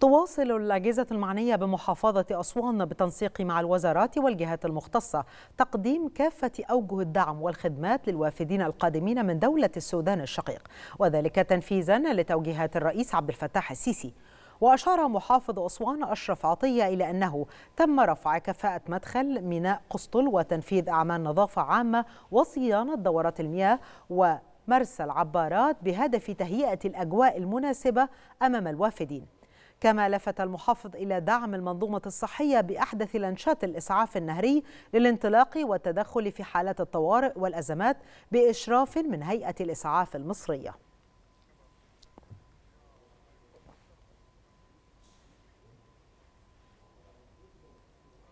تواصل الأجهزة المعنية بمحافظة أسوان بالتنسيق مع الوزارات والجهات المختصة تقديم كافة أوجه الدعم والخدمات للوافدين القادمين من دولة السودان الشقيق وذلك تنفيذا لتوجيهات الرئيس عبد الفتاح السيسي وأشار محافظ أسوان أشرف عطية إلى أنه تم رفع كفاءة مدخل ميناء قسطل وتنفيذ أعمال نظافة عامة وصيانة دورات المياه و مرسى العبارات بهدف تهيئة الأجواء المناسبة أمام الوافدين كما لفت المحافظ إلى دعم المنظومة الصحية بأحدث لانشات الإسعاف النهري للانطلاق والتدخل في حالات الطوارئ والأزمات بإشراف من هيئة الإسعاف المصرية